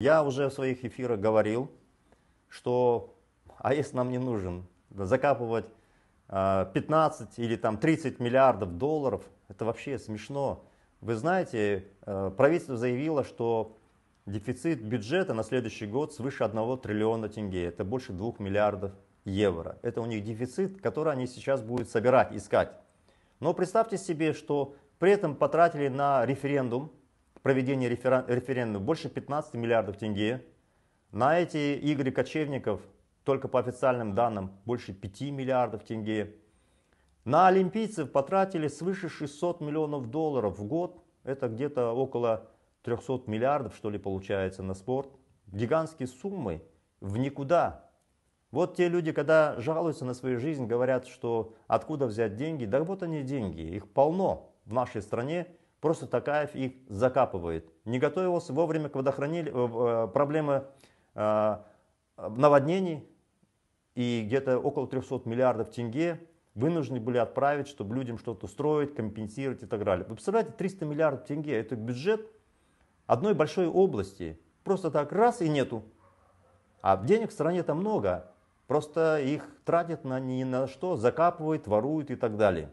Я уже в своих эфирах говорил, что АЭС нам не нужен. Закапывать 15 а, или там 30 миллиардов долларов, это вообще смешно. Вы знаете, э, правительство заявило, что дефицит бюджета на следующий год свыше 1 триллиона тенге, это больше 2 миллиардов евро. Это у них дефицит, который они сейчас будут собирать, искать. Но представьте себе, что при этом потратили на референдум проведения референдума больше 15 миллиардов тенге. На эти игры кочевников только по официальным данным больше 5 миллиардов тенге. На олимпийцев потратили свыше 600 миллионов долларов в год. Это где-то около 300 миллиардов, что ли, получается на спорт. Гигантские суммы в никуда. Вот те люди, когда жалуются на свою жизнь, говорят, что откуда взять деньги. Да вот они деньги, их полно в нашей стране. Просто Такаев их закапывает. Не готовился вовремя к водохранили э, э, проблемы э, наводнений и где-то около 300 миллиардов тенге вынуждены были отправить, чтобы людям что-то строить, компенсировать и так далее. Вы представляете, 300 миллиардов тенге – это бюджет одной большой области. Просто так раз и нету. А денег в стране то много. Просто их тратят на ни на что, закапывают, воруют и так далее.